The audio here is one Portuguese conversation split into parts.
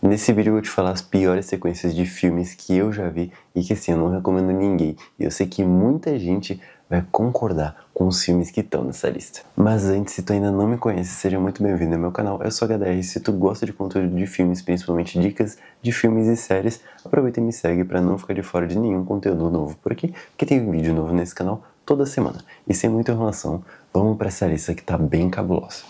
Nesse vídeo eu vou te falar as piores sequências de filmes que eu já vi e que assim, eu não recomendo ninguém. E eu sei que muita gente vai concordar com os filmes que estão nessa lista. Mas antes, se tu ainda não me conhece, seja muito bem-vindo ao meu canal. Eu sou a HDR. Se tu gosta de conteúdo de filmes, principalmente dicas de filmes e séries, aproveita e me segue para não ficar de fora de nenhum conteúdo novo por aqui, porque tem vídeo novo nesse canal toda semana. E sem muita enrolação, vamos para essa lista que tá bem cabulosa.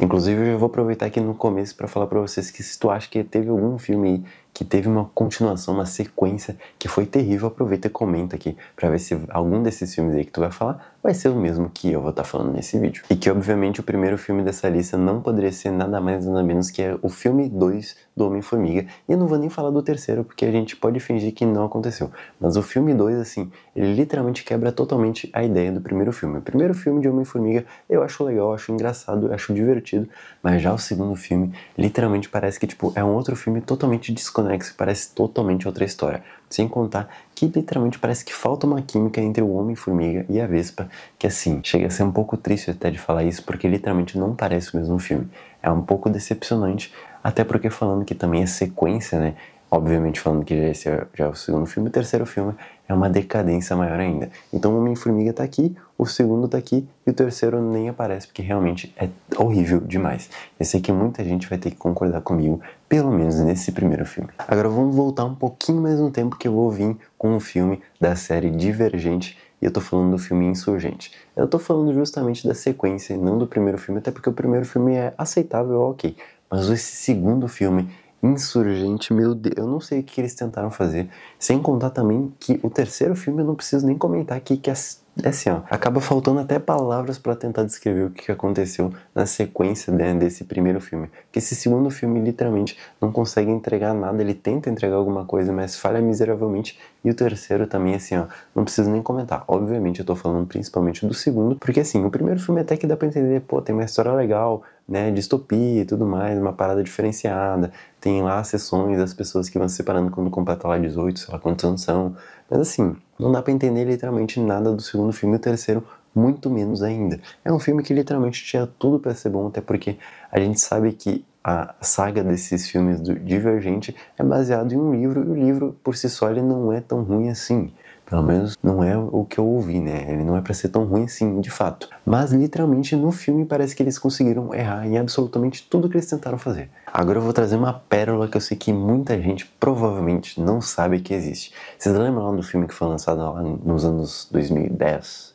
Inclusive, eu já vou aproveitar aqui no começo para falar para vocês que se tu acha que teve algum filme que teve uma continuação, uma sequência que foi terrível. Aproveita e comenta aqui para ver se algum desses filmes aí que tu vai falar vai ser o mesmo que eu vou estar tá falando nesse vídeo. E que obviamente o primeiro filme dessa lista não poderia ser nada mais nada menos que é o filme 2 do Homem-Formiga. E eu não vou nem falar do terceiro porque a gente pode fingir que não aconteceu. Mas o filme 2, assim, ele literalmente quebra totalmente a ideia do primeiro filme. O primeiro filme de Homem-Formiga eu acho legal, acho engraçado, acho divertido, mas já o segundo filme literalmente parece que tipo é um outro filme totalmente desconectado né, que parece totalmente outra história. Sem contar que literalmente parece que falta uma química entre o Homem-Formiga e a Vespa, que assim, chega a ser um pouco triste até de falar isso, porque literalmente não parece o mesmo filme. É um pouco decepcionante, até porque falando que também é sequência, né? obviamente falando que esse é, já é o segundo filme, o terceiro filme é uma decadência maior ainda. Então Homem-Formiga tá aqui, o segundo tá aqui e o terceiro nem aparece porque realmente é horrível demais. Eu sei que muita gente vai ter que concordar comigo, pelo menos nesse primeiro filme. Agora vamos voltar um pouquinho mais um tempo que eu vou vir com um filme da série Divergente e eu tô falando do filme Insurgente. Eu tô falando justamente da sequência e não do primeiro filme, até porque o primeiro filme é aceitável, ok. Mas esse segundo filme Insurgente, meu Deus, eu não sei o que eles tentaram fazer. Sem contar também que o terceiro filme eu não preciso nem comentar aqui, que é é assim, ó, acaba faltando até palavras para tentar descrever o que aconteceu na sequência né, desse primeiro filme. Que esse segundo filme literalmente não consegue entregar nada, ele tenta entregar alguma coisa, mas falha miseravelmente. E o terceiro também, assim, ó, não preciso nem comentar. Obviamente eu tô falando principalmente do segundo, porque assim, o primeiro filme até que dá pra entender, pô, tem uma história legal, né, distopia e tudo mais, uma parada diferenciada. Tem lá sessões das pessoas que vão se separando quando completam lá 18, sei lá quantos anos são mas assim, não dá para entender literalmente nada do segundo filme e o terceiro muito menos ainda. É um filme que literalmente tinha tudo para ser bom, até porque a gente sabe que a saga desses filmes do Divergente é baseado em um livro e o livro por si só ele não é tão ruim assim. Pelo menos não é o que eu ouvi, né? Ele não é para ser tão ruim assim, de fato. Mas literalmente no filme parece que eles conseguiram errar em absolutamente tudo que eles tentaram fazer. Agora eu vou trazer uma pérola que eu sei que muita gente provavelmente não sabe que existe. Vocês lembram lá do filme que foi lançado lá nos anos 2010?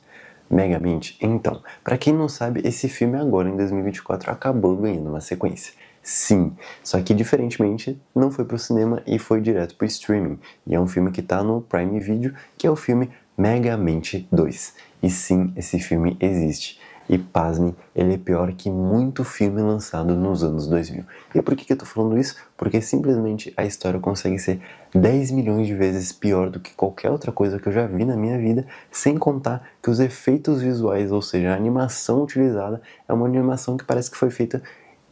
Megamente? Então, para quem não sabe, esse filme é agora em 2024 acabou ganhando uma sequência. Sim, só que diferentemente não foi para o cinema e foi direto para o streaming. E é um filme que está no Prime Video, que é o filme Megamente 2. E sim, esse filme existe. E pasmem, ele é pior que muito filme lançado nos anos 2000. E por que, que eu tô falando isso? Porque simplesmente a história consegue ser 10 milhões de vezes pior do que qualquer outra coisa que eu já vi na minha vida, sem contar que os efeitos visuais, ou seja, a animação utilizada, é uma animação que parece que foi feita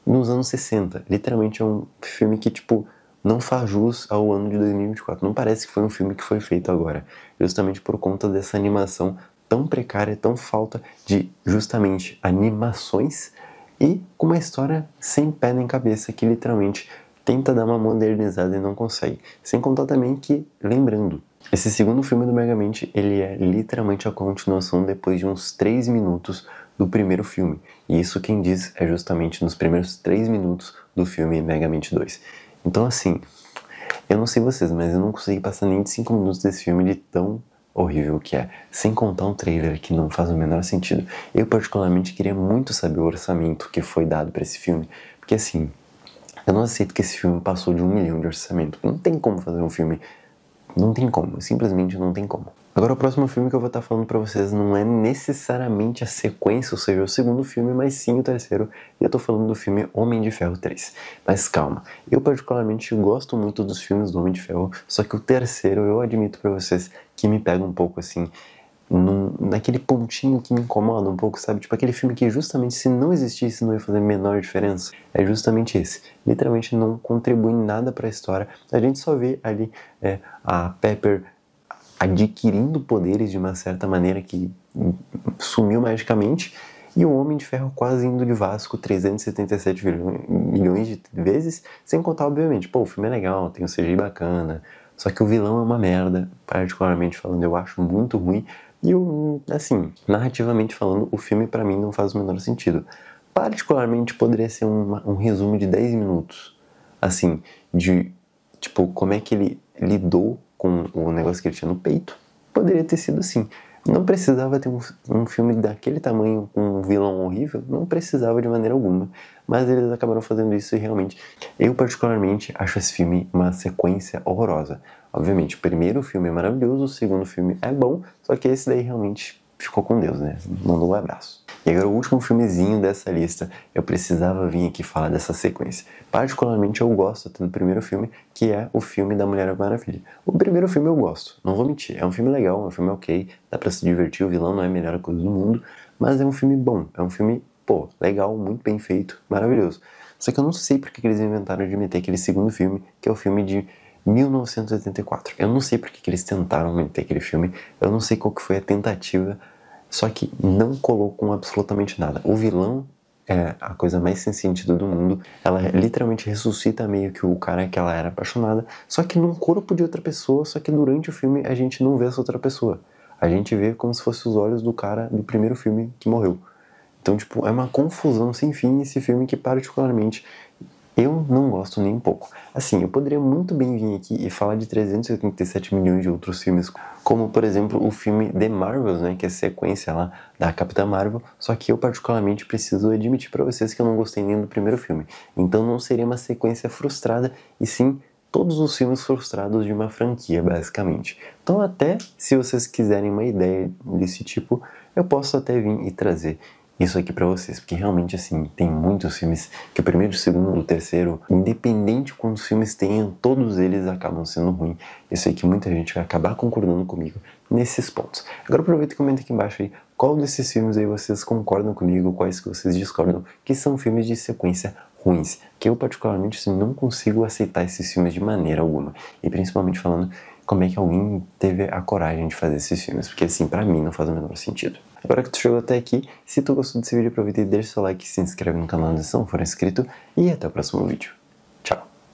nos anos 60. Literalmente é um filme que, tipo, não faz jus ao ano de 2024. Não parece que foi um filme que foi feito agora. Justamente por conta dessa animação tão precária, tão falta de, justamente, animações e com uma história sem pé nem cabeça que, literalmente, tenta dar uma modernizada e não consegue. Sem contar também que, lembrando, esse segundo filme do Megamente, ele é literalmente a continuação depois de uns 3 minutos do primeiro filme. E isso quem diz é justamente nos primeiros três minutos do filme Megamente 2. Então, assim, eu não sei vocês, mas eu não consegui passar nem de cinco minutos desse filme de tão horrível que é, sem contar um trailer que não faz o menor sentido. Eu particularmente queria muito saber o orçamento que foi dado para esse filme, porque assim, eu não aceito que esse filme passou de um milhão de orçamento. Não tem como fazer um filme, não tem como, simplesmente não tem como. Agora, o próximo filme que eu vou estar tá falando para vocês não é necessariamente a sequência, ou seja, o segundo filme, mas sim o terceiro. E eu tô falando do filme Homem de Ferro 3. Mas calma, eu particularmente gosto muito dos filmes do Homem de Ferro, só que o terceiro eu admito para vocês que me pega um pouco assim. Num, naquele pontinho que me incomoda um pouco, sabe? Tipo aquele filme que justamente se não existisse não ia fazer a menor diferença. É justamente esse. Literalmente não contribui nada para a história. A gente só vê ali é, a Pepper adquirindo poderes de uma certa maneira que sumiu magicamente, e o Homem de Ferro quase indo de Vasco 377 milhões de vezes, sem contar, obviamente, pô, o filme é legal, tem um CGI bacana, só que o vilão é uma merda, particularmente falando, eu acho muito ruim, e eu, assim, narrativamente falando, o filme para mim não faz o menor sentido. Particularmente poderia ser um, um resumo de 10 minutos, assim, de, tipo, como é que ele lidou com o negócio que ele tinha no peito, poderia ter sido assim. Não precisava ter um, um, filme daquele tamanho com um vilão horrível, não precisava de maneira alguma. Mas eles acabaram fazendo isso e realmente, eu particularmente acho esse filme uma sequência horrorosa. Obviamente, o primeiro filme é maravilhoso, o segundo filme é bom, só que esse daí realmente ficou com Deus, né? Mandou um abraço. E agora o último filmezinho dessa lista, eu precisava vir aqui falar dessa sequência. Particularmente eu gosto do primeiro filme, que é o filme da Mulher Maravilha. O primeiro filme eu gosto, não vou mentir, é um filme legal, é um filme ok, dá para se divertir, o vilão não é a melhor coisa do mundo, mas é um filme bom, é um filme, pô, legal, muito bem feito, maravilhoso. Só que eu não sei porque que eles inventaram de meter aquele segundo filme, que é o filme de 1984. Eu não sei porque que eles tentaram meter aquele filme, eu não sei qual que foi a tentativa só que não colocam absolutamente nada. O vilão é a coisa mais sem sentido do mundo. Ela uhum. literalmente ressuscita meio que o cara que ela era apaixonada, só que num corpo de outra pessoa, só que durante o filme a gente não vê essa outra pessoa. A gente vê como se fossem os olhos do cara do primeiro filme que morreu. Então, tipo, é uma confusão sem fim esse filme que particularmente eu não gosto nem um pouco. Assim, eu poderia muito bem vir aqui e falar de 387 milhões de outros filmes, como por exemplo o filme The Marvels, né, que é a sequência lá da Capitã Marvel, só que eu particularmente preciso admitir para vocês que eu não gostei nem do primeiro filme. Então não seria uma sequência frustrada, e sim todos os filmes frustrados de uma franquia, basicamente. Então até se vocês quiserem uma ideia desse tipo, eu posso até vir e trazer isso aqui para vocês, porque realmente assim, tem muitos filmes que o primeiro, o segundo, o terceiro, independente quantos filmes tenham, todos eles acabam sendo ruins. Eu sei que muita gente vai acabar concordando comigo nesses pontos. Agora aproveita e comenta aqui embaixo aí qual desses filmes aí vocês concordam comigo, quais que vocês discordam, que são filmes de sequência ruins, que eu particularmente assim, não consigo aceitar esses filmes de maneira alguma. E principalmente falando como é que alguém teve a coragem de fazer esses filmes, porque assim, para mim não faz o menor sentido. Agora que tu chegou até aqui, se tu gostou desse vídeo, aproveita e deixa seu like, se inscreve no canal se não for inscrito, e até o próximo vídeo.